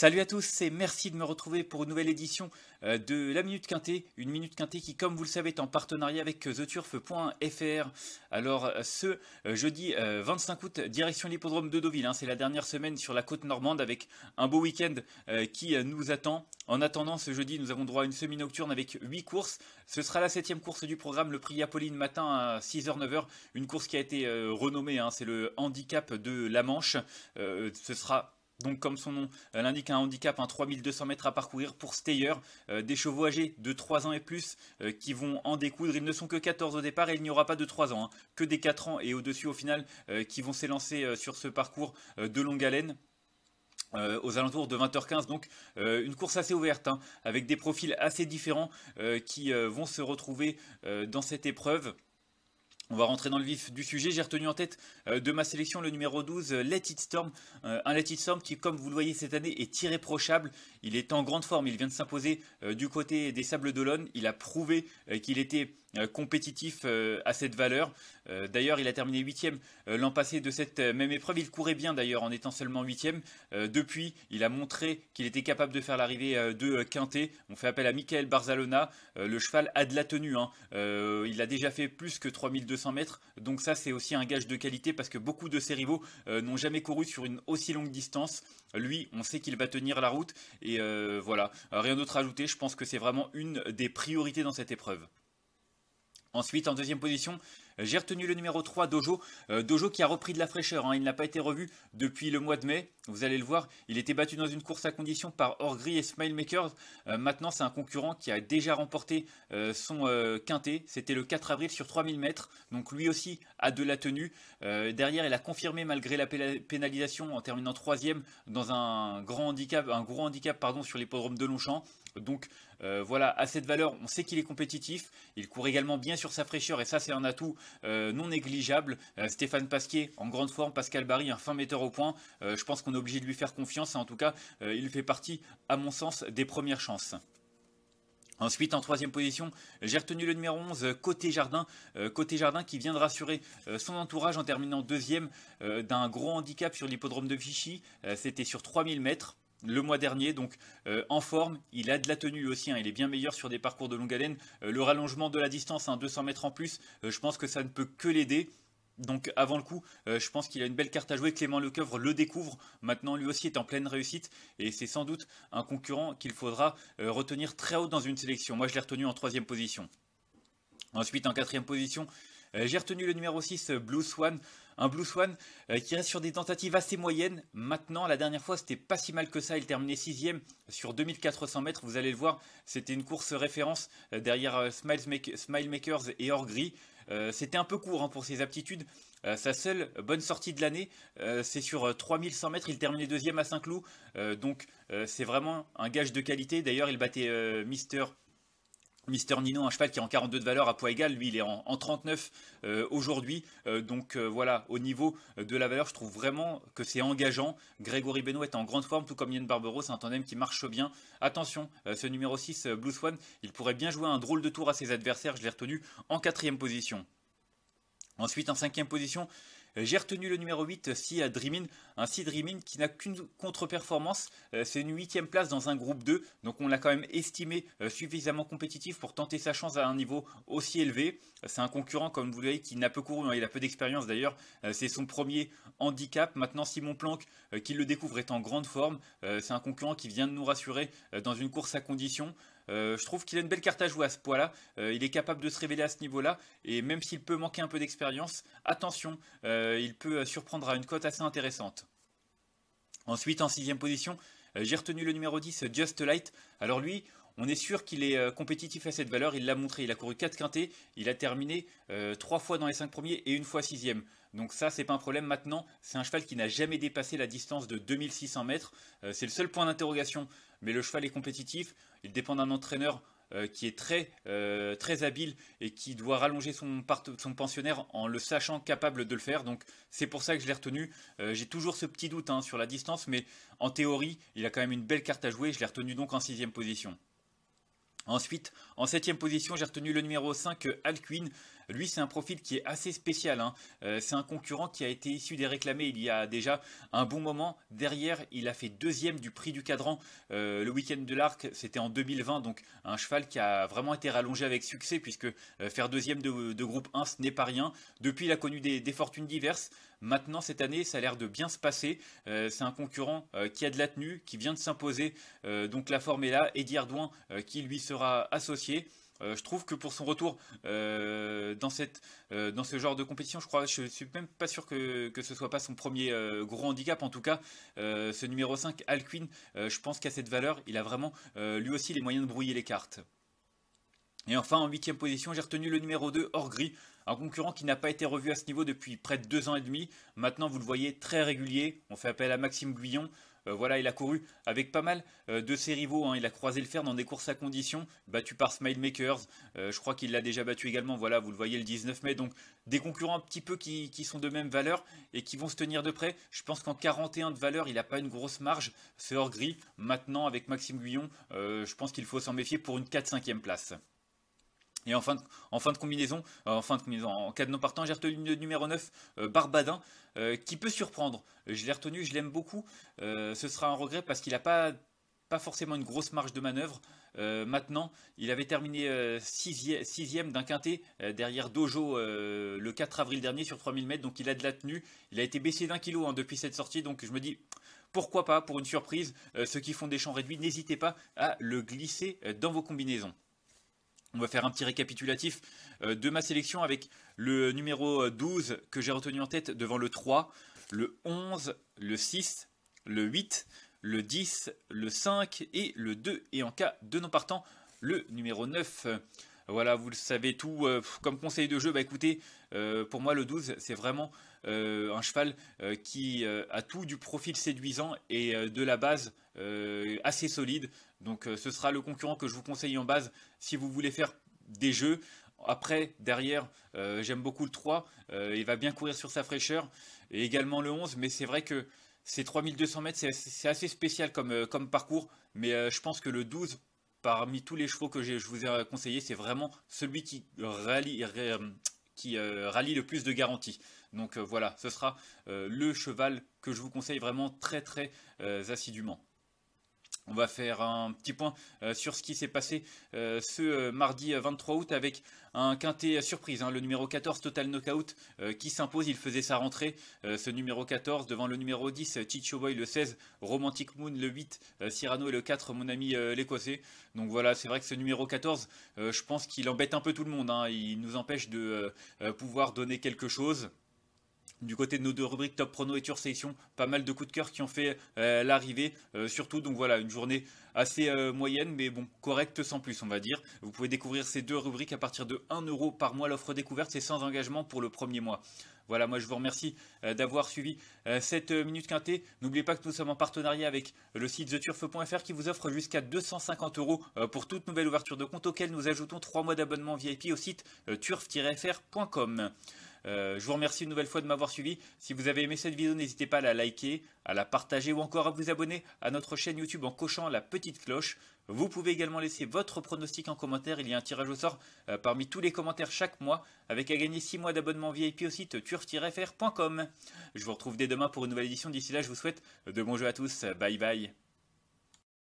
Salut à tous et merci de me retrouver pour une nouvelle édition euh, de la Minute Quintée. Une Minute Quintée qui, comme vous le savez, est en partenariat avec theturf.fr. Alors, euh, ce euh, jeudi 25 août, direction l'hippodrome de Deauville. Hein, c'est la dernière semaine sur la côte normande avec un beau week-end qui nous attend. En attendant, ce jeudi, nous avons droit à une semi-nocturne avec 8 courses. Ce sera la septième course du programme, le prix Apolline matin à 6h-9h. Une course qui a été renommée. Hein, c'est le handicap de la Manche. ce sera donc comme son nom euh, l'indique, un handicap, un 3200 mètres à parcourir pour Steyer, euh, des chevaux âgés de 3 ans et plus euh, qui vont en découdre. Ils ne sont que 14 au départ et il n'y aura pas de 3 ans, hein. que des 4 ans et au-dessus au final qui vont s'élancer sur ce parcours de longue haleine. aux alentours de 20h15. Donc une course assez ouverte, hein, avec des profils assez différents qui vont se retrouver dans cette épreuve. On va rentrer dans le vif du sujet. J'ai retenu en tête euh, de ma sélection le numéro 12, euh, Let It Storm. Euh, un Let It Storm qui, comme vous le voyez cette année, est irréprochable. Il est en grande forme. Il vient de s'imposer du côté des Sables d'Olonne. Il a prouvé qu'il était euh, compétitif euh, à cette valeur. Euh, d'ailleurs, il a terminé 8 l'an passé de cette même épreuve. Il courait bien d'ailleurs en étant seulement 8 Depuis, il a montré qu'il était capable de faire l'arrivée de Quintet. On fait appel à Michael Barzalona. le cheval a de la tenue. Hein. il a déjà fait plus que 3200 mètres. Donc ça, c'est aussi un gage de qualité parce que beaucoup de ses rivaux n'ont jamais couru sur une aussi longue distance. Lui, on sait qu'il va tenir la route. Et voilà, rien d'autre à ajouter. Je pense que c'est vraiment une des priorités dans cette épreuve. Ensuite, en deuxième position, euh, j'ai retenu le numéro 3, Dojo. Euh, Dojo qui a repris de la fraîcheur. Hein. Il n'a pas été revu depuis le mois de mai. Vous allez le voir, il était battu dans une course à condition par Orgri et Smilemakers. Euh, maintenant, c'est un concurrent qui a déjà remporté son quintet. C'était le 4 avril sur 3000 mètres. Donc lui aussi a de la tenue. derrière, il a confirmé malgré la pénalisation en terminant troisième dans un grand handicap, un gros handicap pardon, sur l'hippodrome de Longchamp. Donc euh, voilà, à cette valeur, on sait qu'il est compétitif. Il court également bien sur sa fraîcheur et ça, c'est un atout euh, non négligeable. Euh, Stéphane Pasquier, en grande forme. Pascal Barry, un fin metteur au point. je pense qu'on est obligé de lui faire confiance. Hein, en tout cas, il fait partie, à mon sens, des premières chances. Ensuite, en troisième position, j'ai retenu le numéro 11, Côté Jardin. Côté Jardin qui vient de rassurer son entourage en terminant deuxième d'un gros handicap sur l'hippodrome de Vichy. C'était sur 3000 mètres le mois dernier, donc euh, en forme, il a de la tenue aussi, hein. il est bien meilleur sur des parcours de longue haleine, euh, le rallongement de la distance, hein, 200 mètres en plus, euh, je pense que ça ne peut que l'aider. Donc avant le coup, je pense qu'il a une belle carte à jouer, Clément Lecoeuvre le découvre, maintenant lui aussi est en pleine réussite, et c'est sans doute un concurrent qu'il faudra retenir très haut dans une sélection. Moi je l'ai retenu en troisième position. Ensuite en quatrième position, euh, j'ai retenu le numéro 6, euh, Blue Swan. Un Blue Swan euh, qui reste sur des tentatives assez moyennes. Maintenant, la dernière fois, c'était pas si mal que ça. Il terminait 6 sur 2400 mètres. Vous allez le voir, c'était une course référence derrière Smile Makers et Orgris. c'était un peu court hein, pour ses aptitudes. sa seule bonne sortie de l'année, c'est sur 3100 mètres. Il terminait deuxième à Saint-Cloud. donc, c'est vraiment un gage de qualité. D'ailleurs, il battait Mister Mister Nino, un cheval qui est en 42 de valeur à poids égal, lui il est en, 39 euh, aujourd'hui. Euh, donc euh, voilà, au niveau de la valeur, je trouve vraiment que c'est engageant. Grégory Benoît est en grande forme, tout comme Yann Barbero, c'est un tandem qui marche bien. Attention, ce numéro 6, Blue Swan, il pourrait bien jouer un drôle de tour à ses adversaires, je l'ai retenu en quatrième position. Ensuite, en cinquième position, euh, j'ai retenu le numéro 8, euh, Si Dreamin, un Si Dreamin qui n'a qu'une contre-performance, euh, c'est une huitième place dans un groupe 2, donc on l'a quand même estimé suffisamment compétitif pour tenter sa chance à un niveau aussi élevé. C'est un concurrent, comme vous le voyez, qui n'a peu couru, hein. il a peu d'expérience d'ailleurs, c'est son premier handicap. Maintenant, Simon Planck, qui le découvre, est en grande forme, c'est un concurrent qui vient de nous rassurer dans une course à condition. Euh, je trouve qu'il a une belle carte à jouer à ce poids là euh, il est capable de se révéler à ce niveau-là. Et même s'il peut manquer un peu d'expérience, attention, euh, il peut surprendre à une cote assez intéressante. Ensuite, en sixième position, j'ai retenu le numéro 10, Just Light. Alors lui, on est sûr qu'il est euh, compétitif à cette valeur, il l'a montré, il a couru 4 quintés, il a terminé 3 euh, fois dans les 5 premiers et une fois 6 e Donc ça, c'est pas un problème maintenant. C'est un cheval qui n'a jamais dépassé la distance de 2600 mètres. Euh, c'est le seul point d'interrogation. Mais le cheval est compétitif. Il dépend d'un entraîneur qui est très, très habile et qui doit rallonger son, pensionnaire en le sachant capable de le faire. Donc c'est pour ça que je l'ai retenu. J'ai toujours ce petit doute hein, sur la distance, mais en théorie, il a quand même une belle carte à jouer. Je l'ai retenu donc en sixième position. Ensuite, en septième position, j'ai retenu le numéro 5, Alcuin. Lui, c'est un profil qui est assez spécial. Hein. Euh, c'est un concurrent qui a été issu des réclamés il y a déjà un bon moment. Derrière, il a fait deuxième du prix du cadran euh, le week-end de l'Arc. C'était en 2020, donc un cheval qui a vraiment été rallongé avec succès puisque euh, faire deuxième de, groupe 1, ce n'est pas rien. Depuis, il a connu des, fortunes diverses. Maintenant, cette année, ça a l'air de bien se passer. c'est un concurrent qui a de la tenue, qui vient de s'imposer. donc la forme est là. Eddie Ardouin qui lui sera associé. Euh, je trouve que pour son retour euh, euh, dans, ce genre de compétition, je crois, je suis même pas sûr que, que ce soit pas son premier gros handicap. En tout cas, ce numéro 5, Alcuin, je pense qu'à cette valeur, il a vraiment lui aussi les moyens de brouiller les cartes. Et enfin, en huitième position, j'ai retenu le numéro 2, Orgris, un concurrent qui n'a pas été revu à ce niveau depuis près de deux ans et demi. Maintenant, vous le voyez, très régulier. On fait appel à Maxime Guyon. Euh, voilà, il a couru avec pas mal euh, de ses rivaux. Hein. Il a croisé le fer dans des courses à condition, battu par Makers, euh, je crois qu'il l'a déjà battu également. Voilà, vous le voyez le 19 mai. Donc des concurrents un petit peu qui, sont de même valeur et qui vont se tenir de près. Je pense qu'en 41 de valeur, il n'a pas une grosse marge. C'est hors gris. Maintenant, avec Maxime Guyon, je pense qu'il faut s'en méfier pour une 4-5e place. Et en fin de, en fin de combinaison, euh, en cas de non partant, j'ai retenu le numéro 9, euh, Barbadin, euh, qui peut surprendre. Je l'ai retenu, je l'aime beaucoup. ce sera un regret parce qu'il n'a pas, forcément une grosse marge de manœuvre. maintenant, il avait terminé 6 sixième d'un quintet derrière Dojo le 4 avril dernier sur 3000 mètres, donc il a de la tenue. Il a été baissé d'un kilo hein, depuis cette sortie, donc je me dis, pourquoi pas, pour une surprise, ceux qui font des champs réduits, n'hésitez pas à le glisser dans vos combinaisons. On va faire un petit récapitulatif euh, de ma sélection avec le numéro 12 euh, que j'ai retenu en tête devant le 3, le 11, le 6, le 8, le 10, le 5 et le 2. Et en cas de non partant, le numéro 9. Voilà, vous le savez tout. Euh, comme conseil de jeu, bah écoutez, pour moi le 12, c'est vraiment un cheval qui a tout du profil séduisant et de la base assez solide. Donc euh, ce sera le concurrent que je vous conseille en base si vous voulez faire des jeux. Après, derrière, euh, j'aime beaucoup le 3. Euh, il va bien courir sur sa fraîcheur. Et également le 11. Mais c'est vrai que ces 3200 mètres, c'est assez spécial comme, parcours. Mais je pense que le 12, parmi tous les chevaux que je vous ai conseillé, c'est vraiment celui qui rallie, qui, rallie le plus de garanties. Donc voilà, ce sera le cheval que je vous conseille vraiment très très assidûment. On va faire un petit point euh, sur ce qui s'est passé euh, ce euh, mardi 23 août avec un quintet surprise, hein. le numéro 14 Total Knockout qui s'impose, il faisait sa rentrée, ce numéro 14 devant le numéro 10 Chicho Boy, le 16 Romantic Moon, le 8 Cyrano et le 4 mon ami l'Écossais. Donc voilà, c'est vrai que ce numéro 14, je pense qu'il embête un peu tout le monde, hein. il nous empêche de pouvoir donner quelque chose du côté de nos deux rubriques Top Prono et Turf Session, pas mal de coups de cœur qui ont fait euh, l'arrivée. Euh, surtout, donc voilà, une journée assez euh, moyenne, mais bon, correcte sans plus, on va dire. Vous pouvez découvrir ces deux rubriques à partir de 1 euro par mois. L'offre découverte, c'est sans engagement pour le premier mois. Voilà, moi je vous remercie d'avoir suivi cette minute quintée. N'oubliez pas que nous sommes en partenariat avec le site theturf.fr qui vous offre jusqu'à 250 euros pour toute nouvelle ouverture de compte auquel nous ajoutons 3 mois d'abonnement VIP au site turf-fr.com. Euh, je vous remercie une nouvelle fois de m'avoir suivi. Si vous avez aimé cette vidéo, n'hésitez pas à la liker, à la partager ou encore à vous abonner à notre chaîne YouTube en cochant la petite cloche. Vous pouvez également laisser votre pronostic en commentaire. Il y a un tirage au sort euh, parmi tous les commentaires chaque mois avec à gagner 6 mois d'abonnement VIP au site turf Je vous retrouve dès demain pour une nouvelle édition. D'ici là, je vous souhaite de bons jeux à tous. Bye bye.